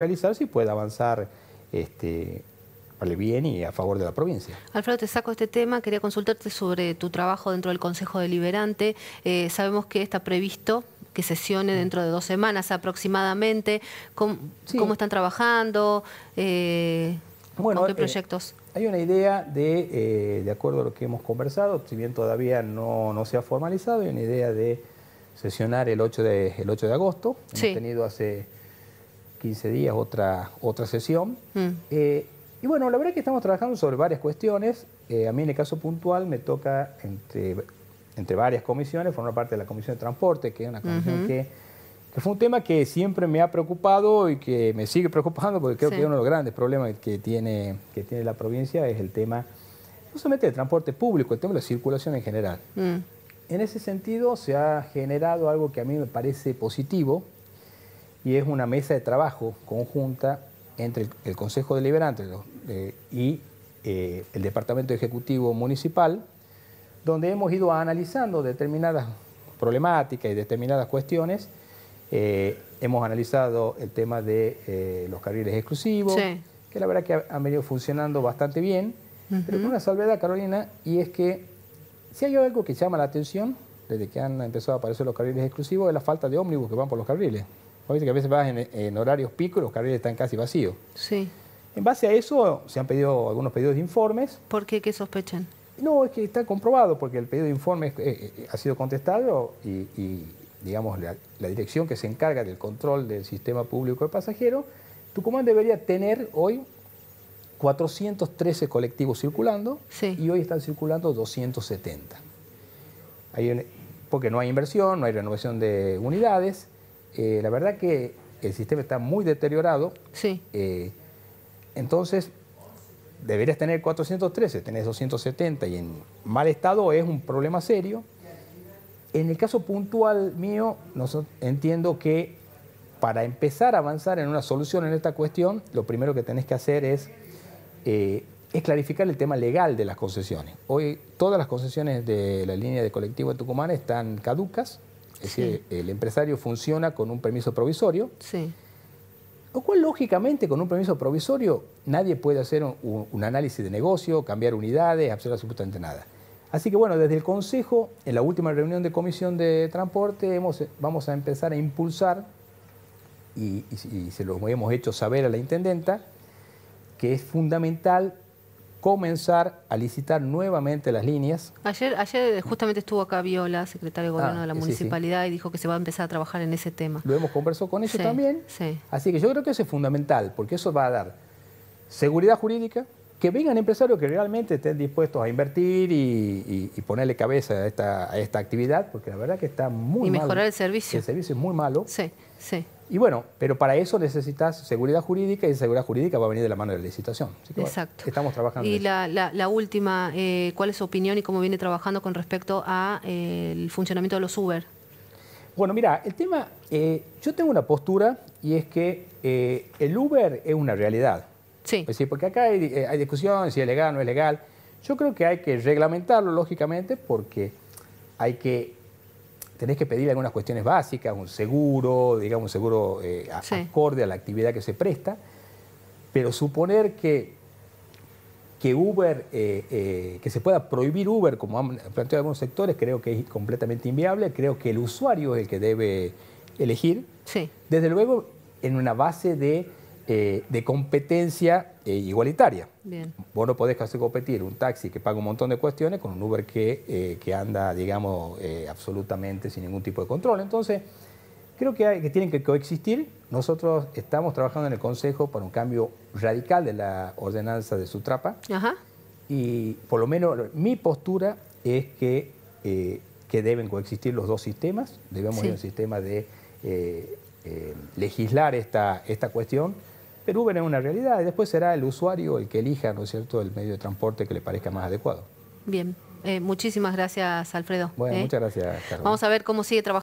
realizar si puede avanzar este, para bien y a favor de la provincia. Alfredo, te saco este tema. Quería consultarte sobre tu trabajo dentro del Consejo Deliberante. Eh, sabemos que está previsto que sesione mm. dentro de dos semanas aproximadamente. ¿Cómo, están trabajando? Eh, bueno, ¿Con eh, proyectos? hay una idea de, eh, de acuerdo a lo que hemos conversado, si bien todavía no, no se ha formalizado, hay una idea de sesionar el 8 de, el 8 de agosto. Sí. Hemos tenido hace 15 días otra, otra sesión. Mm. Eh, y bueno, la verdad es que estamos trabajando sobre varias cuestiones. Eh, a mí en el caso puntual me toca entre, entre varias comisiones, formar parte de la Comisión de Transporte, que es una comisión que, fue un tema que siempre me ha preocupado y que me sigue preocupando, porque creo que uno de los grandes problemas que tiene, que tiene la provincia es el tema, no solamente del transporte público, el tema de la circulación en general. Mm. En ese sentido se ha generado algo que a mí me parece positivo, y es una mesa de trabajo conjunta entre el, Consejo Deliberante eh, y eh, el Departamento Ejecutivo Municipal, donde hemos ido analizando determinadas problemáticas y determinadas cuestiones. Eh, hemos analizado el tema de los carriles exclusivos, que la verdad que han venido funcionando bastante bien, pero con una salvedad, Carolina, y es que si hay algo que llama la atención desde que han empezado a aparecer los carriles exclusivos es la falta de ómnibus que van por los carriles a veces vas en, horarios pico y los carriles están casi vacíos. Sí. En base a eso se han pedido algunos pedidos de informes. ¿Por qué? ¿Qué sospechan? No, es que está comprobado porque el pedido de informes eh, eh, ha sido contestado y, digamos, la, dirección que se encarga del control del sistema público de pasajeros, Tucumán debería tener hoy 413 colectivos circulando y hoy están circulando 270. porque no hay inversión, no hay renovación de unidades. Eh, la verdad que el sistema está muy deteriorado. Sí. Eh, entonces, deberías tener 413, tenés 270 y en mal estado es un problema serio. En el caso puntual mío, entiendo que para empezar a avanzar en una solución en esta cuestión, lo primero que tenés que hacer es, eh, es clarificar el tema legal de las concesiones. Hoy todas las concesiones de la línea de colectivo de Tucumán están caducas es el empresario funciona con un permiso provisorio. Lo cual, lógicamente, con un permiso provisorio nadie puede hacer un, análisis de negocio, cambiar unidades, hacer absolutamente nada. Así que bueno, desde el Consejo, en la última reunión de Comisión de Transporte, hemos, vamos a empezar a impulsar, y se lo hemos hecho saber a la Intendenta, que es fundamental comenzar a licitar nuevamente las líneas. Ayer, ayer justamente estuvo acá Viola, secretario de ah, Gobierno de la Municipalidad, y dijo que se va a empezar a trabajar en ese tema. Lo hemos conversado con ellos también. Así que yo creo que eso es fundamental, porque eso va a dar seguridad jurídica, que vengan empresarios que realmente estén dispuestos a invertir y, ponerle cabeza a esta, esta, actividad, porque la verdad que está muy mal. Y mejorar el servicio. El servicio es muy malo. Sí, sí. Y bueno, pero para eso necesitas seguridad jurídica y esa seguridad jurídica va a venir de la mano de la licitación. Exacto. estamos trabajando. Y la, La, última, eh, ¿cuál es su opinión y cómo viene trabajando con respecto al eh, funcionamiento de los Uber? Bueno, mira, el tema, eh, yo tengo una postura y es que el Uber es una realidad. Sí. Es decir, porque acá hay, hay discusión si es legal o no es legal. Yo creo que hay que reglamentarlo, lógicamente, porque hay que tenés que pedir algunas cuestiones básicas, un seguro, digamos, un seguro eh, acorde a la actividad que se presta, pero suponer que, que Uber, eh, eh, que se pueda prohibir Uber, como han planteado algunos sectores, creo que es completamente inviable, creo que el usuario es el que debe elegir. Sí. Desde luego, en una base de eh, de competencia eh, igualitaria. Vos no podés hacer competir un taxi que paga un montón de cuestiones con un Uber que, eh, anda, digamos, absolutamente sin ningún tipo de control. Entonces, creo que, hay, que tienen que coexistir. Nosotros estamos trabajando en el Consejo para un cambio radical de la ordenanza de su Ajá. Y por lo menos mi postura es que, que deben coexistir los dos sistemas. Debemos de un sistema de legislar esta, esta cuestión pero Uber es una realidad y después será el usuario el que elija, ¿no es cierto?, el medio de transporte que le parezca más adecuado. Bien, eh, muchísimas gracias, Alfredo. Bueno, ¿eh? muchas gracias. Carlos. Vamos a ver cómo sigue trabajando.